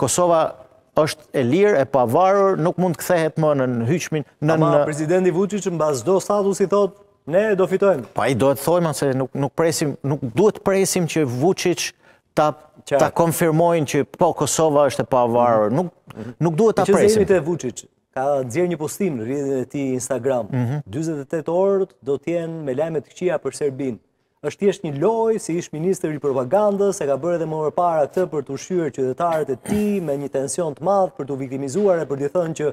Kosova është e lirë, e pavarur, nuk mund të kthehet më në hyqmin. Në... Ama presidenti Vucic në bazë do status i thotë, ne do fitojmë. Pa i do të thojmë, se nuk, nuk, presim, nuk duhet presim që Vucic ta, ta konfirmojnë që po Kosova është e pavarur. Mhm. nuk, nuk duhet ta presim. Që zemi të Vucic? Ka dzirë një postim në rrjetin e ti Instagram. 28 mhm. orët do tjenë me të këqia për Serbinë është tjesht një lojë, si ishë ministri i Propagandës, e ka bërë edhe më më para të për të shqyrë qytetarët e ti, me një tension të madhë për të viktimizuar e për të thënë që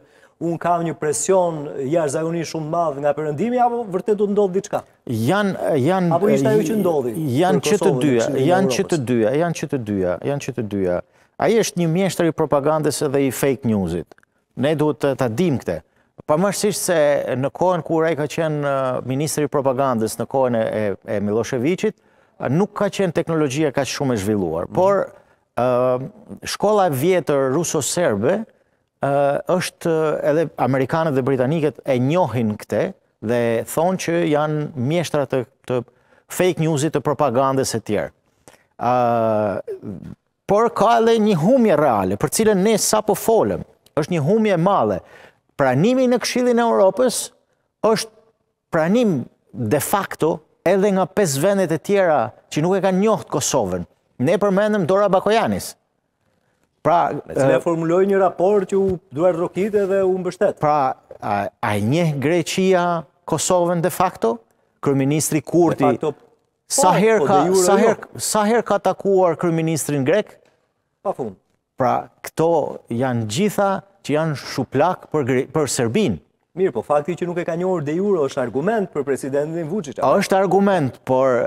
unë kam një presion jash zagoni shumë madhë nga përëndimi, apo vërtet të ndodhë diçka? Apo ishtë ajo që ndodhë? Janë që të dyja, janë që të dyja, janë që të dyja, janë që të dyja. Aje është një mjeshtër i propagandës edhe i fake newsit. Ne duhet të dim këte. Pa më se në kohën ku rej ka qenë Ministri Propagandës në kohën e Miloševiqit, nuk ka qenë teknologjia ka shumë e zhvilluar. Mhm. Por, shkolla e vjetër ruso-serbe është edhe Amerikanët dhe Britaniket e njohin këte dhe thonë që janë mjeshtrat të fake newsit të propagandës e tjerë. Por, ka edhe një humje reale, për cilën ne sa po folëm, është një humje male, pranimi në këshillin e Europës është pranim de facto edhe nga 5 vendet e tjera që nuk e kanë njohtë Kosovën. Ne përmendëm Dora Bakojanis. Pra, me cilë e eh, formuloj një raport që u duar rokit dhe u mbështet. Pra, a, një Greqia Kosovën de facto? Kërministri Kurti, po, sa herë po, ka, sa her, sa ka takuar kërministrin Grek? Pa fund. Pra, këto janë gjitha që janë shuplak për Serbin. Mirë, po fakti që nuk e ka një orë dhe juro është argument për presidentin Vucic. A është argument, por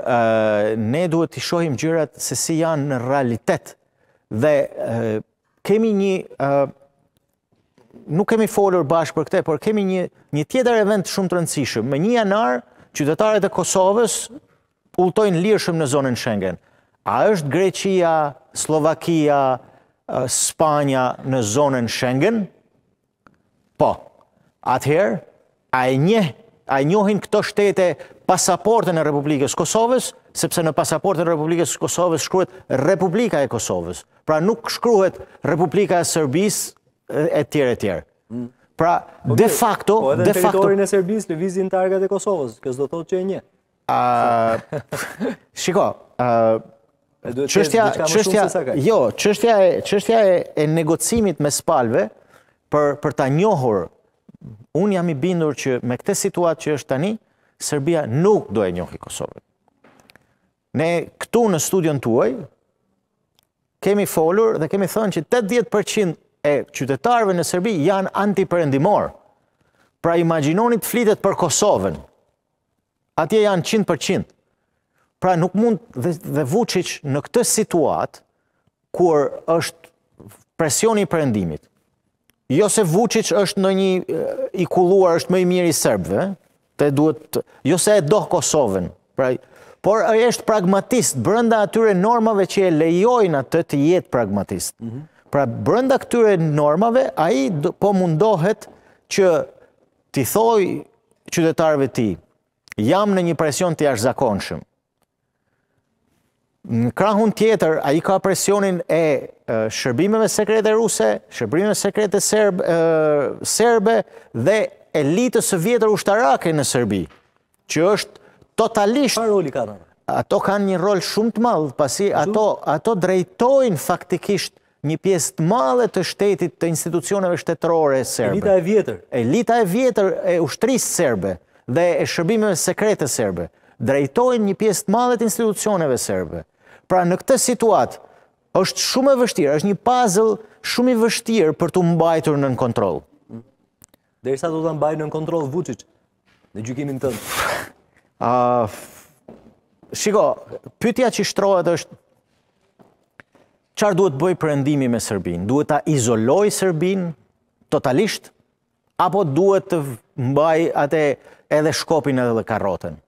ne duhet të shohim gjyrat se si janë në realitet. Dhe kemi një, nuk kemi folur bashkë për këte, por kemi një tjetër event shumë të rëndësishëm. Me një janar, qytetarët e Kosovës ulltojnë lirëshëm në zonën Schengen. A është Greqia, Slovakia, Spanja në zonën Schengen? Po, atëherë, a e një, a e njohin këto shtete pasaportën e Republikës Kosovës, sepse në pasaportën e Republikës Kosovës shkruhet Republika e Kosovës, pra nuk shkruhet Republika e Serbisë e tjere tjere. Mm. Pra, de facto, de facto... Po edhe në teritorin e Sërbisë, le vizit në targat e Kosovës, kësë do të thot që e një. Shiko, qështja jo, e negocimit me spalve për ta njohur, unë jam i bindur që me këte situatë që është tani, Serbia nuk do e njohi Kosovën. Ne këtu në studion të uaj, kemi folur dhe kemi thënë që 80% e qytetarve në Serbi janë antiperendimor, pra imaginonit flitet për Kosovën, atje janë 100%, pra nuk mund dhe vucic në këtë situatë, kur është presioni i përendimit, Jo se Vučić është në një i kulluar është më i miri i serbëve, te duhet jo se e do Kosovën. Pra, por ai është pragmatist brenda atyre normave që e lejojnë atë të jetë pragmatist. Mm -hmm. Pra brenda këtyre normave ai po mundohet që ti thoi qytetarëve të tij, jam në një presion të jashtëzakonshëm. Në krahun tjetër ai ka presionin e shërbimeve sekrete ruse, shërbimeve sekrete serbe, serbe dhe elitës së vjetër ushtarake në Serbi, që është totalisht... Pa roli ka Ato kanë një rol shumë të madhë, pasi ato, ato drejtojnë faktikisht një pjesë të madhe të shtetit të institucioneve shtetërore serbe. Elita e vjetër. Elita e vjetër e ushtrisë serbe dhe e shërbimeve sekrete serbe drejtojnë një pjesë të madhe të institucioneve serbe. Pra në këtë situatë, është shumë e vështirë, është një puzzle shumë i vështirë për të mbajtur nën kontroll. Derisa do ta mbajë nën kontroll Vučić në gjykimin tën. të? Shiko, pyetja që shtrohet është çfarë duhet bëj për me Serbinë? Duhet ta izoloj Serbinë totalisht apo duhet të mbaj atë edhe Shkopin edhe Karrotën?